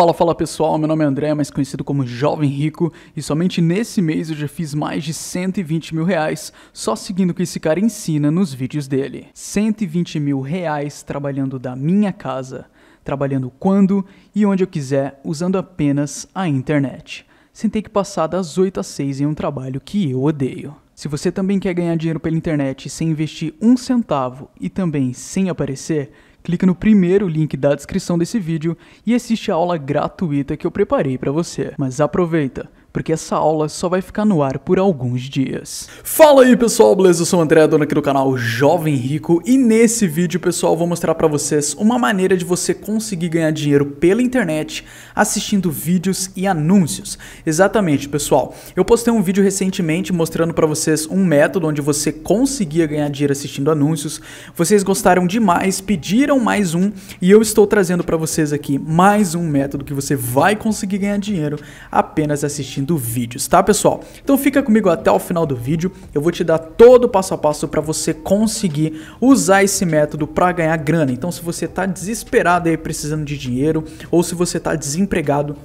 Fala, fala pessoal, meu nome é André, mais conhecido como Jovem Rico, e somente nesse mês eu já fiz mais de 120 mil reais só seguindo o que esse cara ensina nos vídeos dele. 120 mil reais trabalhando da minha casa, trabalhando quando e onde eu quiser, usando apenas a internet, sem ter que passar das 8 às 6 em um trabalho que eu odeio. Se você também quer ganhar dinheiro pela internet sem investir um centavo e também sem aparecer, clica no primeiro link da descrição desse vídeo e assiste a aula gratuita que eu preparei para você. Mas aproveita! porque essa aula só vai ficar no ar por alguns dias. Fala aí pessoal, beleza? Eu sou o André, dono aqui do canal Jovem Rico e nesse vídeo pessoal vou mostrar para vocês uma maneira de você conseguir ganhar dinheiro pela internet assistindo vídeos e anúncios. Exatamente pessoal, eu postei um vídeo recentemente mostrando para vocês um método onde você conseguia ganhar dinheiro assistindo anúncios. Vocês gostaram demais, pediram mais um e eu estou trazendo para vocês aqui mais um método que você vai conseguir ganhar dinheiro apenas assistindo assistindo vídeos, tá pessoal? Então fica comigo até o final do vídeo, eu vou te dar todo o passo a passo para você conseguir usar esse método para ganhar grana. Então se você está desesperado aí precisando de dinheiro ou se você está desempregado,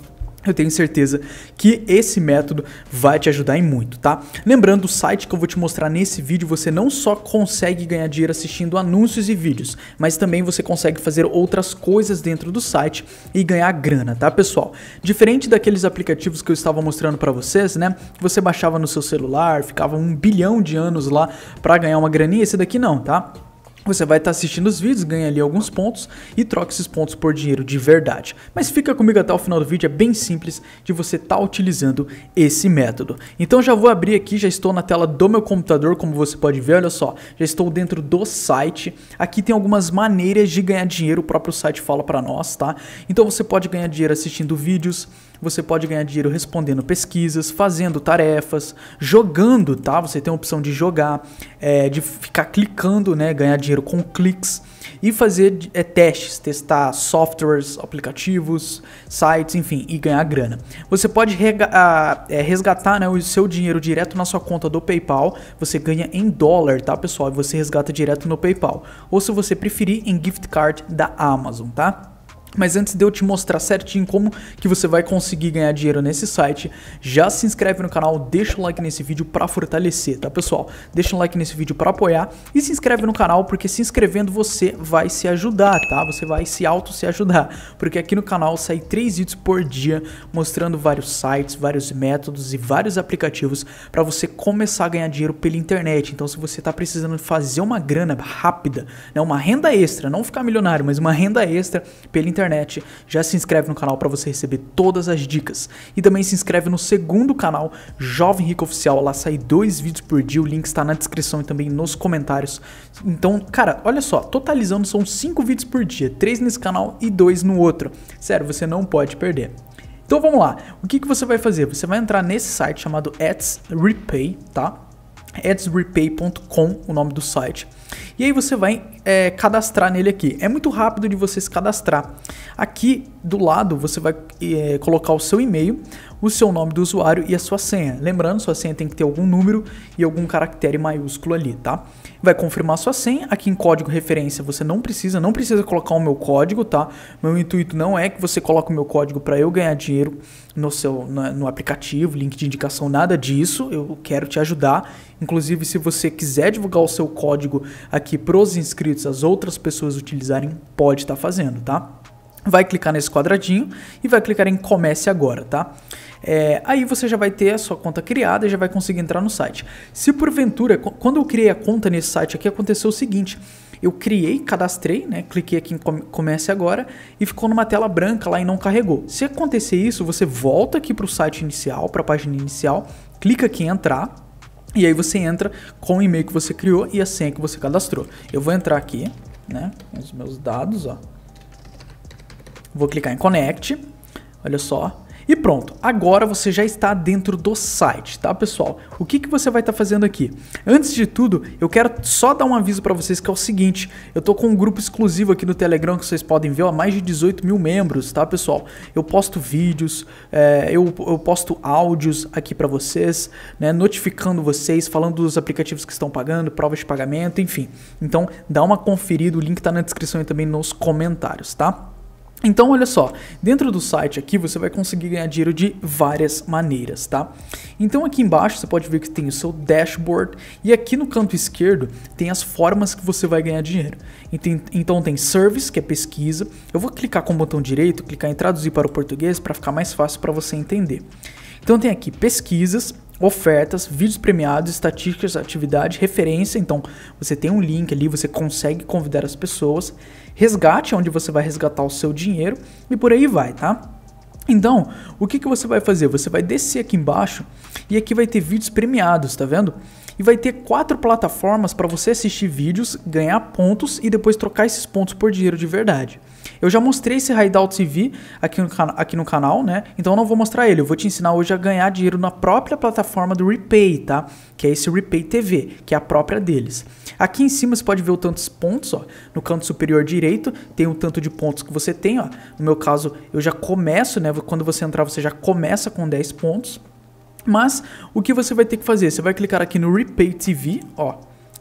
eu tenho certeza que esse método vai te ajudar em muito, tá? Lembrando, o site que eu vou te mostrar nesse vídeo, você não só consegue ganhar dinheiro assistindo anúncios e vídeos, mas também você consegue fazer outras coisas dentro do site e ganhar grana, tá, pessoal? Diferente daqueles aplicativos que eu estava mostrando para vocês, né? você baixava no seu celular, ficava um bilhão de anos lá para ganhar uma graninha, esse daqui não, tá? Você vai estar tá assistindo os vídeos, ganha ali alguns pontos e troca esses pontos por dinheiro de verdade. Mas fica comigo até o final do vídeo, é bem simples de você estar tá utilizando esse método. Então já vou abrir aqui, já estou na tela do meu computador, como você pode ver, olha só, já estou dentro do site. Aqui tem algumas maneiras de ganhar dinheiro, o próprio site fala para nós, tá? Então você pode ganhar dinheiro assistindo vídeos, você pode ganhar dinheiro respondendo pesquisas, fazendo tarefas, jogando, tá? Você tem a opção de jogar, é, de ficar clicando, né? Ganhar dinheiro com cliques e fazer é, testes, testar softwares, aplicativos, sites, enfim, e ganhar grana. Você pode é, resgatar né, o seu dinheiro direto na sua conta do PayPal. Você ganha em dólar, tá, pessoal? E você resgata direto no PayPal. Ou se você preferir, em gift card da Amazon, tá? Mas antes de eu te mostrar certinho como que você vai conseguir ganhar dinheiro nesse site, já se inscreve no canal, deixa o like nesse vídeo para fortalecer, tá pessoal? Deixa um like nesse vídeo para apoiar e se inscreve no canal porque se inscrevendo você vai se ajudar, tá? Você vai se auto se ajudar, porque aqui no canal sai três vídeos por dia mostrando vários sites, vários métodos e vários aplicativos para você começar a ganhar dinheiro pela internet. Então se você está precisando fazer uma grana rápida, né, uma renda extra, não ficar milionário, mas uma renda extra pela internet internet, já se inscreve no canal para você receber todas as dicas. E também se inscreve no segundo canal, Jovem Rico Oficial, lá sai dois vídeos por dia, o link está na descrição e também nos comentários. Então, cara, olha só, totalizando são cinco vídeos por dia, três nesse canal e dois no outro. Sério, você não pode perder. Então vamos lá, o que, que você vai fazer? Você vai entrar nesse site chamado Ads Repay, tá? adsrepay.com, o nome do site. E aí você vai é, cadastrar nele aqui. É muito rápido de você se cadastrar. Aqui do lado você vai é, colocar o seu e-mail, o seu nome do usuário e a sua senha. Lembrando, sua senha tem que ter algum número e algum caractere maiúsculo ali, tá? Vai confirmar sua senha. Aqui em código referência você não precisa, não precisa colocar o meu código, tá? Meu intuito não é que você coloque o meu código para eu ganhar dinheiro no seu no, no aplicativo, link de indicação, nada disso. Eu quero te ajudar. Inclusive, se você quiser divulgar o seu código aqui aqui para os inscritos, as outras pessoas utilizarem, pode estar tá fazendo, tá? Vai clicar nesse quadradinho e vai clicar em comece agora, tá? É, aí você já vai ter a sua conta criada e já vai conseguir entrar no site. Se porventura, quando eu criei a conta nesse site aqui, aconteceu o seguinte: eu criei, cadastrei, né? Cliquei aqui em comece agora e ficou numa tela branca lá e não carregou. Se acontecer isso, você volta aqui para o site inicial, para a página inicial, clica aqui em entrar e aí você entra com o e-mail que você criou e a senha que você cadastrou. Eu vou entrar aqui, né, os meus dados, ó. Vou clicar em connect. Olha só, e pronto, agora você já está dentro do site, tá pessoal? O que, que você vai estar tá fazendo aqui? Antes de tudo, eu quero só dar um aviso para vocês que é o seguinte, eu tô com um grupo exclusivo aqui no Telegram que vocês podem ver, ó, mais de 18 mil membros, tá pessoal? Eu posto vídeos, é, eu, eu posto áudios aqui para vocês, né, notificando vocês, falando dos aplicativos que estão pagando, provas de pagamento, enfim. Então dá uma conferida, o link tá na descrição e também nos comentários, tá? Então, olha só, dentro do site aqui você vai conseguir ganhar dinheiro de várias maneiras, tá? Então, aqui embaixo você pode ver que tem o seu dashboard e aqui no canto esquerdo tem as formas que você vai ganhar dinheiro. Então, tem service, que é pesquisa. Eu vou clicar com o botão direito, clicar em traduzir para o português para ficar mais fácil para você entender. Então, tem aqui pesquisas ofertas, vídeos premiados, estatísticas, atividade, referência. Então, você tem um link ali, você consegue convidar as pessoas. Resgate, onde você vai resgatar o seu dinheiro e por aí vai, tá? Então, o que, que você vai fazer? Você vai descer aqui embaixo e aqui vai ter vídeos premiados, tá vendo? e vai ter quatro plataformas para você assistir vídeos, ganhar pontos e depois trocar esses pontos por dinheiro de verdade. Eu já mostrei esse Hideout TV aqui no, aqui no canal, né? Então eu não vou mostrar ele, eu vou te ensinar hoje a ganhar dinheiro na própria plataforma do Repay, tá? Que é esse Repay TV, que é a própria deles. Aqui em cima você pode ver o tantos pontos, ó. No canto superior direito tem o tanto de pontos que você tem, ó. No meu caso, eu já começo, né? Quando você entrar, você já começa com 10 pontos. Mas o que você vai ter que fazer? Você vai clicar aqui no Repay TV, ó.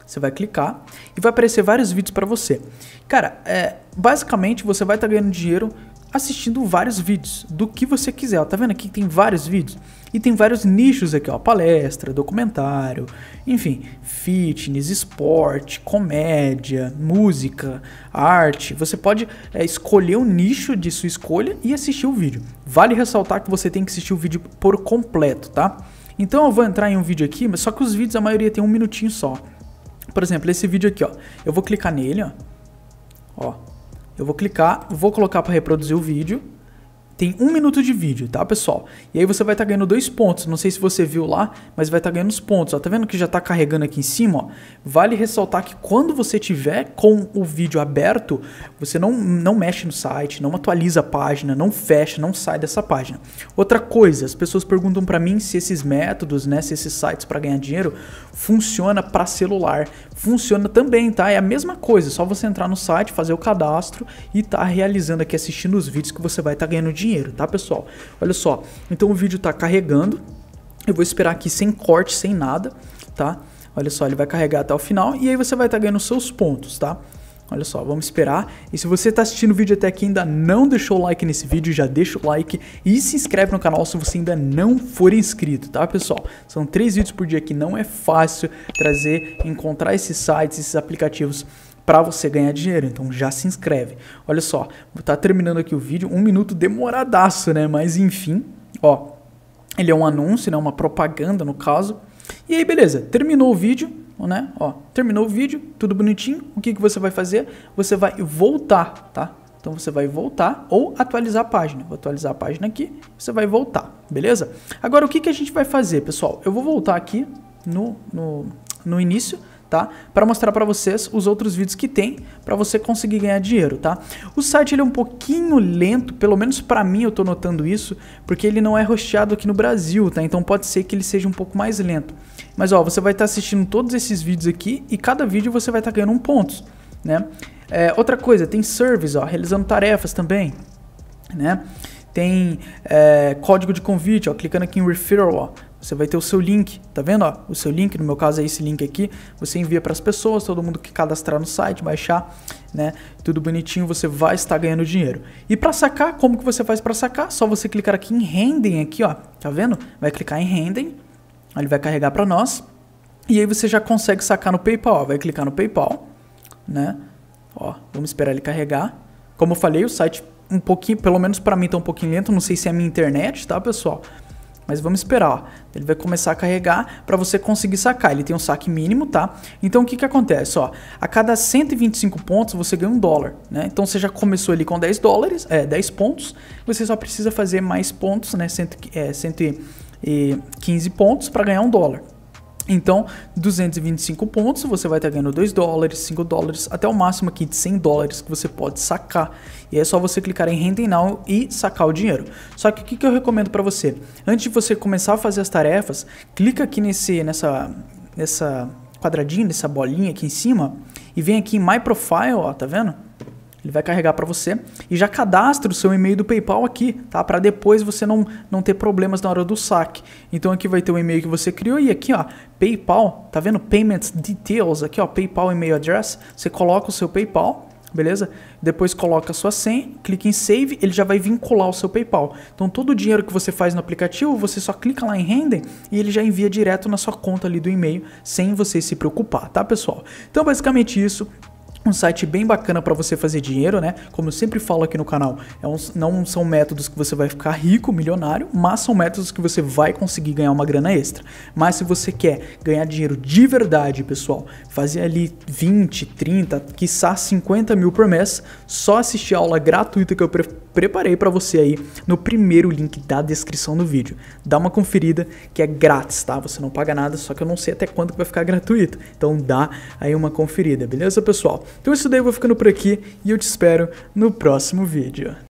Você vai clicar e vai aparecer vários vídeos para você. Cara, é, basicamente você vai estar tá ganhando dinheiro assistindo vários vídeos do que você quiser. Ó, tá vendo aqui que tem vários vídeos? E tem vários nichos aqui, ó, palestra, documentário, enfim, fitness, esporte, comédia, música, arte. Você pode é, escolher o um nicho de sua escolha e assistir o vídeo. Vale ressaltar que você tem que assistir o vídeo por completo, tá? Então eu vou entrar em um vídeo aqui, mas só que os vídeos a maioria tem um minutinho só. Por exemplo, esse vídeo aqui, ó. Eu vou clicar nele, ó. Ó, eu vou clicar, vou colocar para reproduzir o vídeo. Tem um minuto de vídeo, tá, pessoal? E aí você vai estar tá ganhando dois pontos. Não sei se você viu lá, mas vai estar tá ganhando os pontos. Ó, tá vendo que já está carregando aqui em cima? Ó? Vale ressaltar que quando você tiver com o vídeo aberto, você não, não mexe no site, não atualiza a página, não fecha, não sai dessa página. Outra coisa, as pessoas perguntam para mim se esses métodos, né, se esses sites para ganhar dinheiro funciona para celular funciona também, tá? É a mesma coisa, é só você entrar no site, fazer o cadastro e tá realizando aqui, assistindo os vídeos que você vai estar tá ganhando dinheiro, tá, pessoal? Olha só, então o vídeo tá carregando, eu vou esperar aqui sem corte, sem nada, tá? Olha só, ele vai carregar até o final e aí você vai estar tá ganhando seus pontos, tá? Olha só, vamos esperar. E se você está assistindo o vídeo até aqui e ainda não deixou o like nesse vídeo, já deixa o like e se inscreve no canal se você ainda não for inscrito, tá pessoal? São três vídeos por dia que não é fácil trazer, encontrar esses sites, esses aplicativos para você ganhar dinheiro. Então já se inscreve. Olha só, vou estar tá terminando aqui o vídeo, um minuto demoradaço, né? Mas enfim, ó, ele é um anúncio, né? Uma propaganda no caso. E aí, beleza, terminou o vídeo né? Ó, terminou o vídeo, tudo bonitinho. O que, que você vai fazer? Você vai voltar, tá? Então você vai voltar ou atualizar a página. Vou atualizar a página aqui, você vai voltar, beleza? Agora o que, que a gente vai fazer, pessoal? Eu vou voltar aqui no, no, no início tá? Para mostrar para vocês os outros vídeos que tem para você conseguir ganhar dinheiro, tá? O site ele é um pouquinho lento, pelo menos para mim eu tô notando isso, porque ele não é rosteado aqui no Brasil, tá? Então pode ser que ele seja um pouco mais lento. Mas ó, você vai estar tá assistindo todos esses vídeos aqui e cada vídeo você vai estar tá ganhando um ponto, né? É, outra coisa, tem service, ó, realizando tarefas também, né? Tem é, código de convite, ó, clicando aqui em referral, ó, você vai ter o seu link, tá vendo? Ó, o seu link, no meu caso é esse link aqui. Você envia para as pessoas, todo mundo que cadastrar no site, baixar, né? Tudo bonitinho, você vai estar ganhando dinheiro. E para sacar, como que você faz para sacar? Só você clicar aqui em rendem aqui, ó. Tá vendo? Vai clicar em rendem. Ele vai carregar para nós. E aí você já consegue sacar no PayPal, ó. vai clicar no PayPal, né? Ó, vamos esperar ele carregar. Como eu falei, o site um pouquinho, pelo menos para mim tá um pouquinho lento, não sei se é a minha internet, tá, pessoal? Mas vamos esperar, ó. Ele vai começar a carregar para você conseguir sacar. Ele tem um saque mínimo, tá? Então o que que acontece, ó? A cada 125 pontos você ganha um dólar, né? Então você já começou ali com 10 dólares, é, 10 pontos. Você só precisa fazer mais pontos, né? Cento, é, 115 pontos para ganhar um dólar. Então, 225 pontos, você vai estar ganhando 2 dólares, 5 dólares, até o máximo aqui de 100 dólares que você pode sacar. E é só você clicar em Renda Now e sacar o dinheiro. Só que o que, eu recomendo para você? Antes de você começar a fazer as tarefas, clica aqui nesse, nessa, nessa quadradinho, nessa bolinha aqui em cima e vem aqui em My Profile, ó, tá vendo? Ele vai carregar para você e já cadastra o seu e-mail do PayPal aqui, tá? Para depois você não, não ter problemas na hora do saque. Então aqui vai ter o e-mail que você criou e aqui, ó, PayPal, tá vendo? Payments Details, aqui, ó, PayPal Email Address. Você coloca o seu PayPal, beleza? Depois coloca a sua senha, clica em save, ele já vai vincular o seu PayPal. Então todo o dinheiro que você faz no aplicativo, você só clica lá em render e ele já envia direto na sua conta ali do e-mail, sem você se preocupar, tá, pessoal? Então basicamente isso um site bem bacana para você fazer dinheiro, né? Como eu sempre falo aqui no canal, é um, não são métodos que você vai ficar rico, milionário, mas são métodos que você vai conseguir ganhar uma grana extra. Mas se você quer ganhar dinheiro de verdade, pessoal, fazer ali 20, 30, quiçá 50 mil por mês, só assistir a aula gratuita que eu pre preparei para você aí no primeiro link da descrição do vídeo. Dá uma conferida que é grátis, tá? Você não paga nada, só que eu não sei até quando que vai ficar gratuito. Então dá aí uma conferida, beleza, pessoal? Então é isso daí eu vou ficando por aqui e eu te espero no próximo vídeo.